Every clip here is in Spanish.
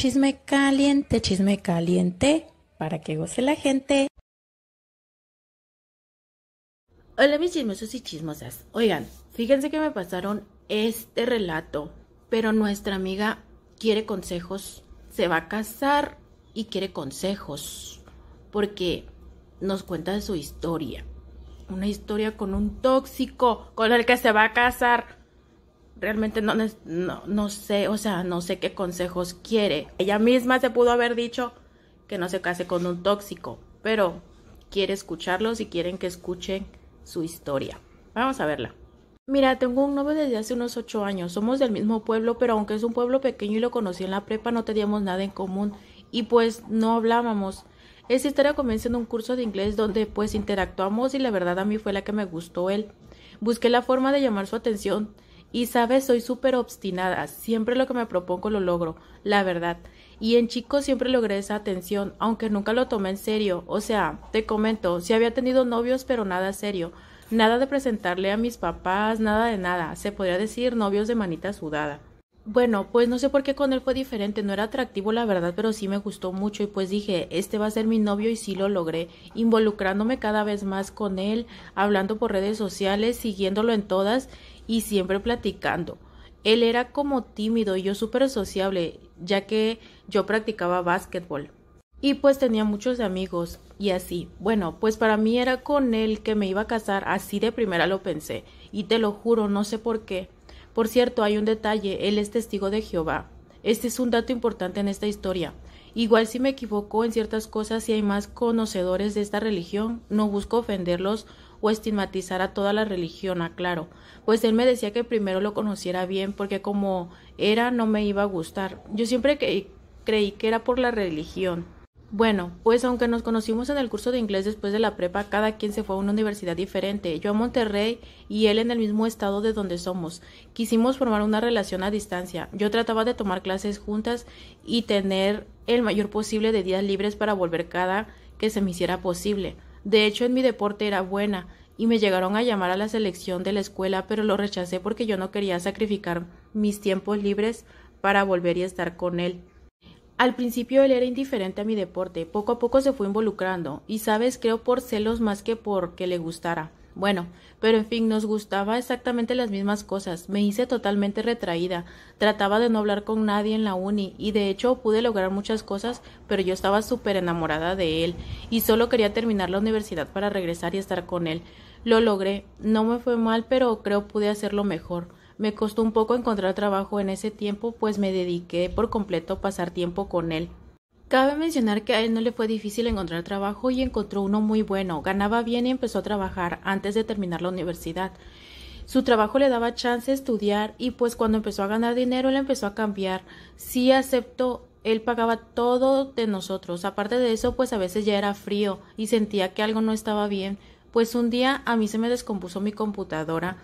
Chisme caliente, chisme caliente, para que goce la gente. Hola mis chismosos y chismosas. Oigan, fíjense que me pasaron este relato, pero nuestra amiga quiere consejos, se va a casar y quiere consejos, porque nos cuenta su historia. Una historia con un tóxico con el que se va a casar realmente no, no, sé, o sea, no sé qué consejos quiere. Ella misma se pudo haber dicho que no se case con un tóxico, pero quiere escucharlos y quieren que escuchen su historia. Vamos a verla. Mira, tengo un novio desde hace unos ocho años. Somos del mismo pueblo, pero aunque es un pueblo pequeño y lo conocí en la prepa, no teníamos nada en común y pues no hablábamos. Esta historia comienza en un curso de inglés donde pues interactuamos y la verdad a mí fue la que me gustó él. Busqué la forma de llamar su atención y sabes, soy súper obstinada, siempre lo que me propongo lo logro, la verdad. Y en chico siempre logré esa atención, aunque nunca lo tomé en serio. O sea, te comento, sí había tenido novios, pero nada serio. Nada de presentarle a mis papás, nada de nada. Se podría decir novios de manita sudada. Bueno, pues no sé por qué con él fue diferente, no era atractivo la verdad, pero sí me gustó mucho y pues dije, este va a ser mi novio y sí lo logré, involucrándome cada vez más con él, hablando por redes sociales, siguiéndolo en todas y siempre platicando. Él era como tímido y yo súper sociable, ya que yo practicaba básquetbol. Y pues tenía muchos amigos y así. Bueno, pues para mí era con él que me iba a casar, así de primera lo pensé. Y te lo juro, no sé por qué. Por cierto, hay un detalle, él es testigo de Jehová. Este es un dato importante en esta historia. Igual si me equivoco en ciertas cosas y hay más conocedores de esta religión, no busco ofenderlos o estigmatizar a toda la religión, aclaro, ah, pues él me decía que primero lo conociera bien porque como era no me iba a gustar. Yo siempre creí que era por la religión. Bueno, pues aunque nos conocimos en el curso de inglés después de la prepa, cada quien se fue a una universidad diferente, yo a Monterrey y él en el mismo estado de donde somos. Quisimos formar una relación a distancia. Yo trataba de tomar clases juntas y tener el mayor posible de días libres para volver cada que se me hiciera posible. De hecho, en mi deporte era buena y me llegaron a llamar a la selección de la escuela, pero lo rechacé porque yo no quería sacrificar mis tiempos libres para volver y estar con él. Al principio él era indiferente a mi deporte, poco a poco se fue involucrando, y sabes, creo por celos más que porque le gustara. Bueno, pero en fin, nos gustaba exactamente las mismas cosas. Me hice totalmente retraída. Trataba de no hablar con nadie en la uni y de hecho pude lograr muchas cosas, pero yo estaba súper enamorada de él y solo quería terminar la universidad para regresar y estar con él. Lo logré. No me fue mal, pero creo pude hacerlo mejor. Me costó un poco encontrar trabajo en ese tiempo, pues me dediqué por completo a pasar tiempo con él. Cabe mencionar que a él no le fue difícil encontrar trabajo y encontró uno muy bueno. Ganaba bien y empezó a trabajar antes de terminar la universidad. Su trabajo le daba chance a estudiar y pues cuando empezó a ganar dinero él empezó a cambiar. Sí aceptó, él pagaba todo de nosotros. Aparte de eso, pues a veces ya era frío y sentía que algo no estaba bien. Pues un día a mí se me descompuso mi computadora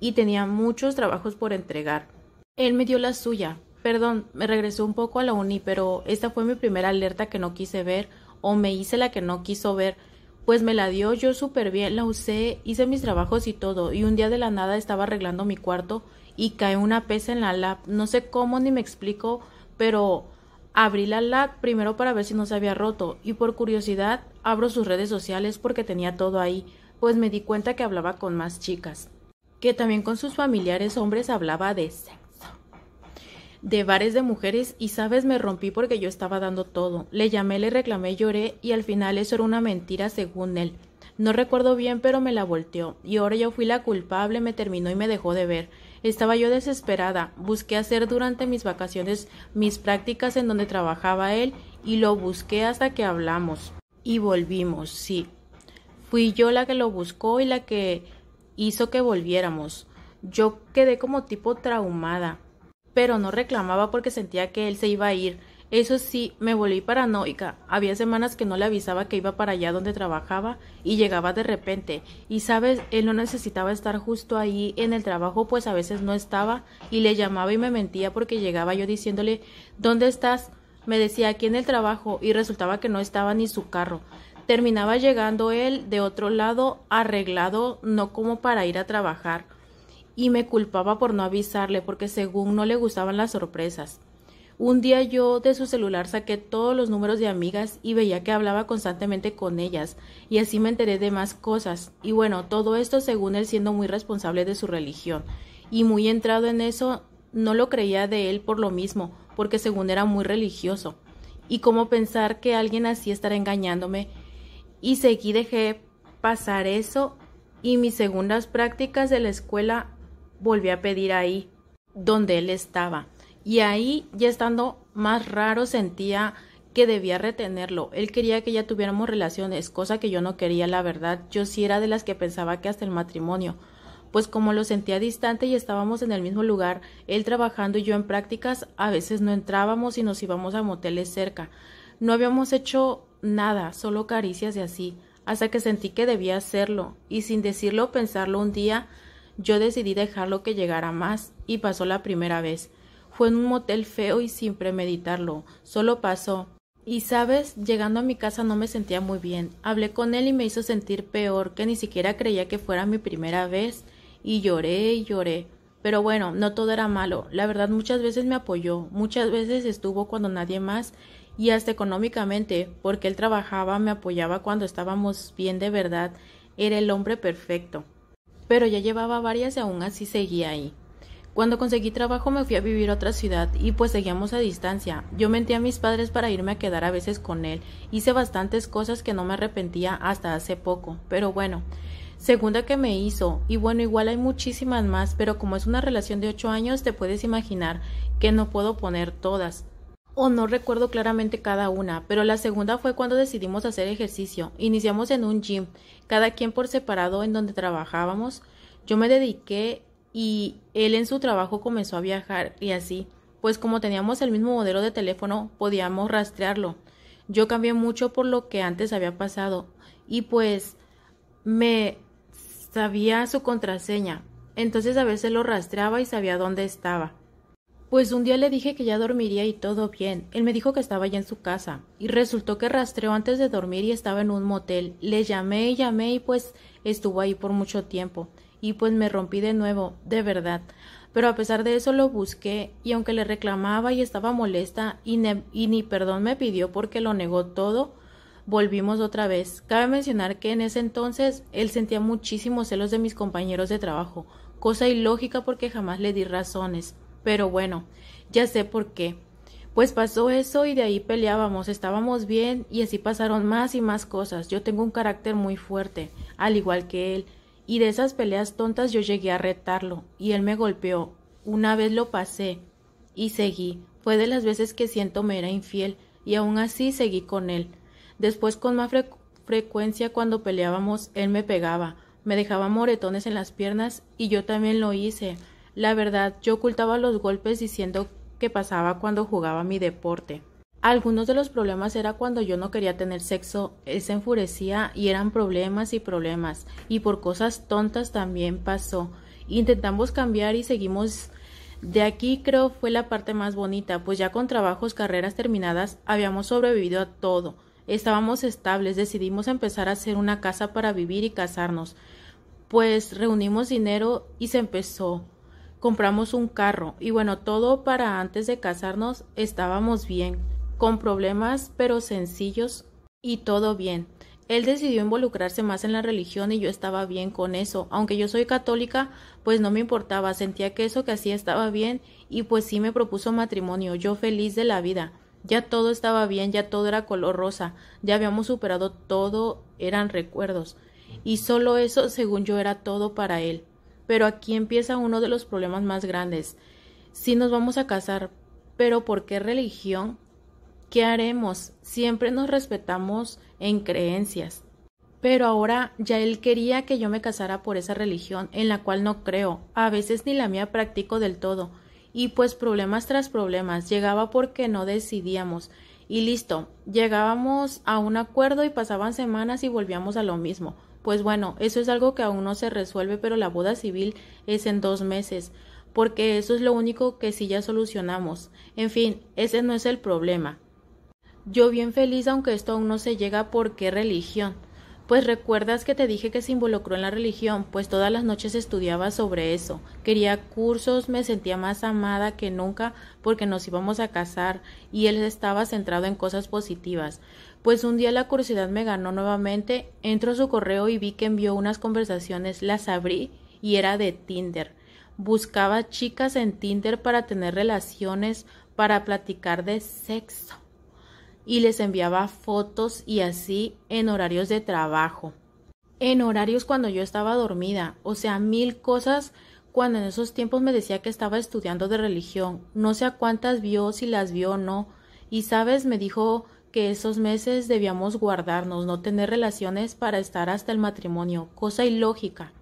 y tenía muchos trabajos por entregar. Él me dio la suya, Perdón, me regresé un poco a la uni, pero esta fue mi primera alerta que no quise ver o me hice la que no quiso ver, pues me la dio yo súper bien, la usé, hice mis trabajos y todo, y un día de la nada estaba arreglando mi cuarto y cae una pesa en la lap, no sé cómo ni me explico, pero abrí la lap primero para ver si no se había roto, y por curiosidad abro sus redes sociales porque tenía todo ahí, pues me di cuenta que hablaba con más chicas, que también con sus familiares hombres hablaba de sexo de bares de mujeres y sabes me rompí porque yo estaba dando todo. Le llamé, le reclamé, lloré y al final eso era una mentira según él. No recuerdo bien pero me la volteó y ahora yo fui la culpable, me terminó y me dejó de ver. Estaba yo desesperada, busqué hacer durante mis vacaciones mis prácticas en donde trabajaba él y lo busqué hasta que hablamos y volvimos, sí. Fui yo la que lo buscó y la que hizo que volviéramos. Yo quedé como tipo traumada pero no reclamaba porque sentía que él se iba a ir. Eso sí, me volví paranoica. Había semanas que no le avisaba que iba para allá donde trabajaba y llegaba de repente. Y sabes, él no necesitaba estar justo ahí en el trabajo, pues a veces no estaba y le llamaba y me mentía porque llegaba yo diciéndole ¿Dónde estás? Me decía aquí en el trabajo y resultaba que no estaba ni su carro. Terminaba llegando él de otro lado arreglado, no como para ir a trabajar y me culpaba por no avisarle porque según no le gustaban las sorpresas. Un día yo de su celular saqué todos los números de amigas y veía que hablaba constantemente con ellas, y así me enteré de más cosas. Y bueno, todo esto según él siendo muy responsable de su religión. Y muy entrado en eso, no lo creía de él por lo mismo, porque según era muy religioso. Y cómo pensar que alguien así estará engañándome. Y seguí dejé pasar eso y mis segundas prácticas de la escuela volví a pedir ahí donde él estaba. Y ahí, ya estando más raro, sentía que debía retenerlo. Él quería que ya tuviéramos relaciones, cosa que yo no quería, la verdad. Yo sí era de las que pensaba que hasta el matrimonio. Pues como lo sentía distante y estábamos en el mismo lugar, él trabajando y yo en prácticas, a veces no entrábamos y nos íbamos a moteles cerca. No habíamos hecho nada, solo caricias y así, hasta que sentí que debía hacerlo, y sin decirlo pensarlo un día, yo decidí dejarlo que llegara más y pasó la primera vez. Fue en un motel feo y sin premeditarlo. Solo pasó. Y sabes, llegando a mi casa no me sentía muy bien. Hablé con él y me hizo sentir peor, que ni siquiera creía que fuera mi primera vez. Y lloré y lloré. Pero bueno, no todo era malo. La verdad muchas veces me apoyó, muchas veces estuvo cuando nadie más y hasta económicamente, porque él trabajaba, me apoyaba cuando estábamos bien de verdad. Era el hombre perfecto pero ya llevaba varias y aún así seguía ahí. Cuando conseguí trabajo me fui a vivir a otra ciudad y pues seguíamos a distancia. Yo mentí a mis padres para irme a quedar a veces con él. Hice bastantes cosas que no me arrepentía hasta hace poco, pero bueno. Segunda que me hizo, y bueno, igual hay muchísimas más, pero como es una relación de ocho años, te puedes imaginar que no puedo poner todas o no recuerdo claramente cada una, pero la segunda fue cuando decidimos hacer ejercicio. Iniciamos en un gym, cada quien por separado en donde trabajábamos. Yo me dediqué y él en su trabajo comenzó a viajar y así, pues como teníamos el mismo modelo de teléfono, podíamos rastrearlo. Yo cambié mucho por lo que antes había pasado y pues me sabía su contraseña. Entonces a veces lo rastreaba y sabía dónde estaba. Pues un día le dije que ya dormiría y todo bien. Él me dijo que estaba ya en su casa. Y resultó que rastreó antes de dormir y estaba en un motel. Le llamé y llamé y pues estuvo ahí por mucho tiempo. Y pues me rompí de nuevo, de verdad. Pero a pesar de eso lo busqué y aunque le reclamaba y estaba molesta y, y ni perdón me pidió porque lo negó todo, volvimos otra vez. Cabe mencionar que en ese entonces él sentía muchísimos celos de mis compañeros de trabajo, cosa ilógica porque jamás le di razones. Pero bueno, ya sé por qué. Pues pasó eso y de ahí peleábamos, estábamos bien y así pasaron más y más cosas. Yo tengo un carácter muy fuerte, al igual que él, y de esas peleas tontas yo llegué a retarlo y él me golpeó. Una vez lo pasé y seguí. Fue de las veces que siento me era infiel y aún así seguí con él. Después con más frecuencia cuando peleábamos él me pegaba, me dejaba moretones en las piernas y yo también lo hice. La verdad, yo ocultaba los golpes diciendo que pasaba cuando jugaba mi deporte. Algunos de los problemas era cuando yo no quería tener sexo, él se enfurecía y eran problemas y problemas, y por cosas tontas también pasó. Intentamos cambiar y seguimos de aquí creo fue la parte más bonita, pues ya con trabajos, carreras terminadas, habíamos sobrevivido a todo. Estábamos estables, decidimos empezar a hacer una casa para vivir y casarnos. Pues reunimos dinero y se empezó compramos un carro y bueno, todo para antes de casarnos estábamos bien, con problemas pero sencillos y todo bien. Él decidió involucrarse más en la religión y yo estaba bien con eso. Aunque yo soy católica, pues no me importaba, sentía que eso que hacía estaba bien y pues sí me propuso matrimonio, yo feliz de la vida. Ya todo estaba bien, ya todo era color rosa, ya habíamos superado todo, eran recuerdos. Y solo eso, según yo, era todo para él. Pero aquí empieza uno de los problemas más grandes. Si nos vamos a casar, pero ¿por qué religión? ¿Qué haremos? Siempre nos respetamos en creencias. Pero ahora ya él quería que yo me casara por esa religión en la cual no creo, a veces ni la mía practico del todo. Y pues problemas tras problemas, llegaba porque no decidíamos. Y listo, llegábamos a un acuerdo y pasaban semanas y volvíamos a lo mismo. Pues bueno, eso es algo que aún no se resuelve, pero la boda civil es en dos meses, porque eso es lo único que sí ya solucionamos. En fin, ese no es el problema. Yo bien feliz, aunque esto aún no se llega, ¿por qué religión? Pues recuerdas que te dije que se involucró en la religión, pues todas las noches estudiaba sobre eso. Quería cursos, me sentía más amada que nunca porque nos íbamos a casar y él estaba centrado en cosas positivas pues un día la curiosidad me ganó nuevamente, entro a su correo y vi que envió unas conversaciones, las abrí y era de Tinder. Buscaba chicas en Tinder para tener relaciones, para platicar de sexo. Y les enviaba fotos y así en horarios de trabajo. En horarios cuando yo estaba dormida, o sea, mil cosas cuando en esos tiempos me decía que estaba estudiando de religión. No sé a cuántas vio, si las vio o no. Y sabes, me dijo que esos meses debíamos guardarnos, no tener relaciones para estar hasta el matrimonio, cosa ilógica.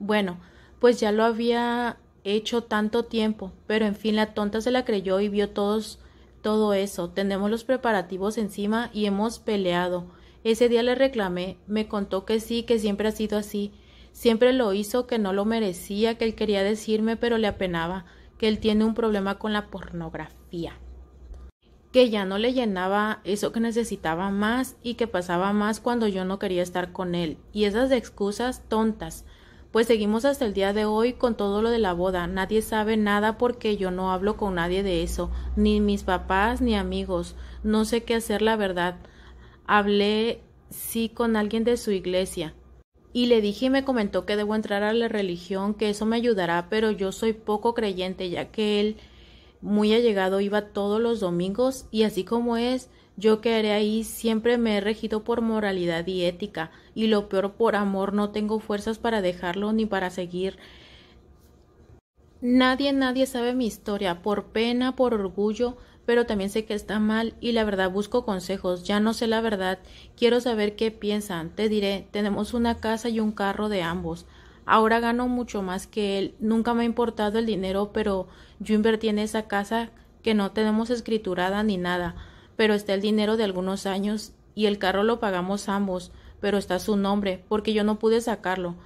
Bueno, pues ya lo había hecho tanto tiempo, pero en fin la tonta se la creyó y vio todo eso. Tenemos los preparativos encima y hemos peleado. Ese día le reclamé, me contó que sí, que siempre ha sido así. Siempre lo hizo, que no lo merecía, que él quería decirme, pero le apenaba, que él tiene un problema con la pornografía que ya no le llenaba eso que necesitaba más y que pasaba más cuando yo no quería estar con él. Y esas excusas tontas. Pues seguimos hasta el día de hoy con todo lo de la boda. Nadie sabe nada porque yo no hablo con nadie de eso, ni mis papás ni amigos. No sé qué hacer, la verdad. Hablé sí con alguien de su iglesia. Y le dije y me comentó que debo entrar a la religión, que eso me ayudará, pero yo soy poco creyente, ya que él muy allegado iba todos los domingos y así como es, yo que ahí siempre me he regido por moralidad y ética, y lo peor por amor no tengo fuerzas para dejarlo ni para seguir. Nadie, nadie sabe mi historia, por pena, por orgullo, pero también sé que está mal y la verdad busco consejos, ya no sé la verdad, quiero saber qué piensan, te diré, tenemos una casa y un carro de ambos. Ahora gano mucho más que él. Nunca me ha importado el dinero, pero yo invertí en esa casa que no tenemos escriturada ni nada, pero está el dinero de algunos años y el carro lo pagamos ambos, pero está su nombre, porque yo no pude sacarlo.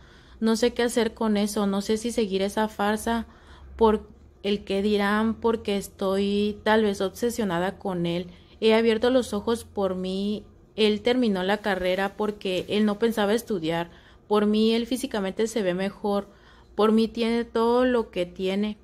No sé qué hacer con eso, no sé si seguir esa farsa por el que dirán porque estoy tal vez obsesionada con él. He abierto los ojos por mí. Él terminó la carrera porque él no pensaba estudiar por mí él físicamente se ve mejor, por mí tiene todo lo que tiene,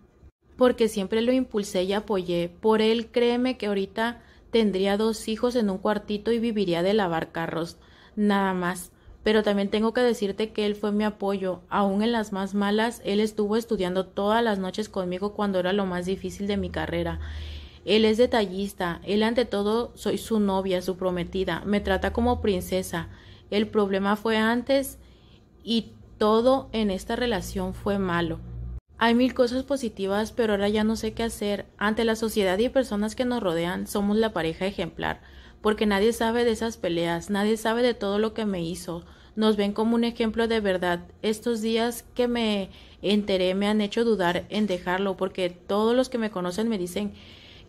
porque siempre lo impulsé y apoyé. Por él créeme que ahorita tendría dos hijos en un cuartito y viviría de lavar carros, nada más. Pero también tengo que decirte que él fue mi apoyo, aun en las más malas, él estuvo estudiando todas las noches conmigo cuando era lo más difícil de mi carrera. Él es detallista, él ante todo soy su novia, su prometida, me trata como princesa. El problema fue antes y todo en esta relación fue malo. Hay mil cosas positivas, pero ahora ya no sé qué hacer. Ante la sociedad y personas que nos rodean, somos la pareja ejemplar, porque nadie sabe de esas peleas, nadie sabe de todo lo que me hizo. Nos ven como un ejemplo de verdad. Estos días que me enteré me han hecho dudar en dejarlo, porque todos los que me conocen me dicen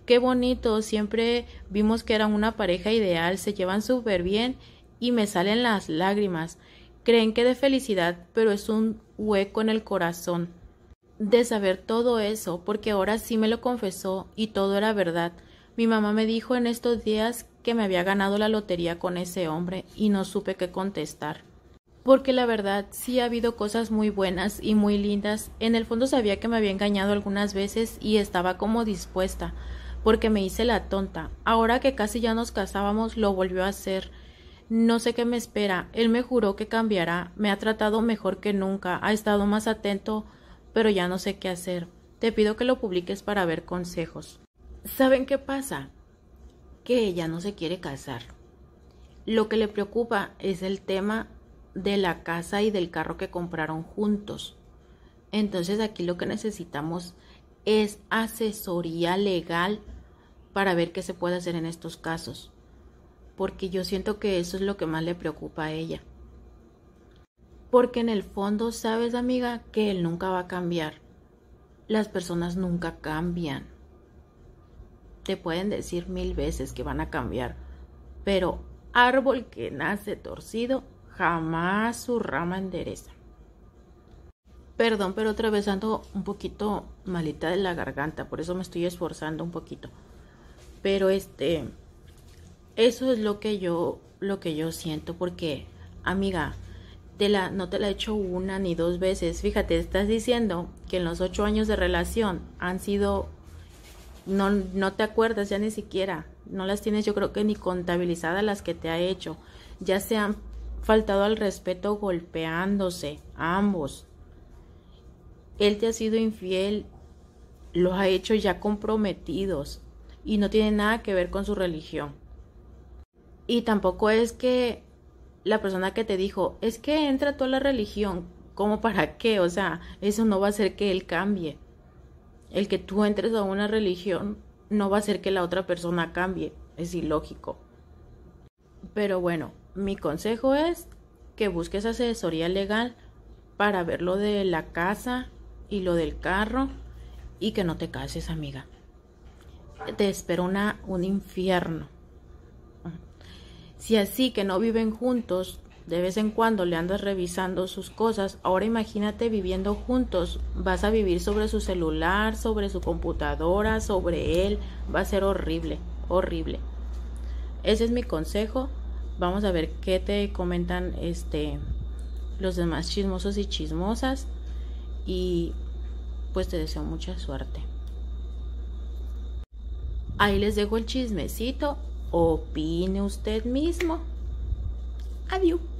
qué bonito, siempre vimos que eran una pareja ideal, se llevan súper bien y me salen las lágrimas. Creen que de felicidad, pero es un hueco en el corazón. De saber todo eso, porque ahora sí me lo confesó y todo era verdad. Mi mamá me dijo en estos días que me había ganado la lotería con ese hombre y no supe qué contestar. Porque la verdad sí ha habido cosas muy buenas y muy lindas. En el fondo sabía que me había engañado algunas veces y estaba como dispuesta, porque me hice la tonta. Ahora que casi ya nos casábamos, lo volvió a hacer. No sé qué me espera. Él me juró que cambiará. Me ha tratado mejor que nunca. Ha estado más atento, pero ya no sé qué hacer. Te pido que lo publiques para ver consejos. ¿Saben qué pasa? Que ella no se quiere casar. Lo que le preocupa es el tema de la casa y del carro que compraron juntos. Entonces aquí lo que necesitamos es asesoría legal para ver qué se puede hacer en estos casos porque yo siento que eso es lo que más le preocupa a ella. Porque en el fondo sabes, amiga, que él nunca va a cambiar. Las personas nunca cambian. Te pueden decir mil veces que van a cambiar, pero árbol que nace torcido jamás su rama endereza. Perdón, pero otra vez ando un poquito malita de la garganta, por eso me estoy esforzando un poquito. Pero este, eso es lo que yo, lo que yo siento, porque, amiga, te la, no te la he hecho una ni dos veces. Fíjate, estás diciendo que en los ocho años de relación han sido, no, no te acuerdas ya ni siquiera, no las tienes yo creo que ni contabilizadas las que te ha hecho. Ya se han faltado al respeto golpeándose, ambos. Él te ha sido infiel, los ha hecho ya comprometidos y no tiene nada que ver con su religión. Y tampoco es que la persona que te dijo, es que entra toda la religión, ¿cómo para qué? O sea, eso no va a hacer que él cambie. El que tú entres a una religión no va a hacer que la otra persona cambie, es ilógico. Pero bueno, mi consejo es que busques asesoría legal para ver lo de la casa y lo del carro y que no te cases, amiga. Te espero una, un infierno. Si así que no viven juntos, de vez en cuando le andas revisando sus cosas, ahora imagínate viviendo juntos, vas a vivir sobre su celular, sobre su computadora, sobre él, va a ser horrible, horrible. Ese es mi consejo. Vamos a ver qué te comentan este los demás chismosos y chismosas y pues te deseo mucha suerte. Ahí les dejo el chismecito Opine usted mismo. Adiós.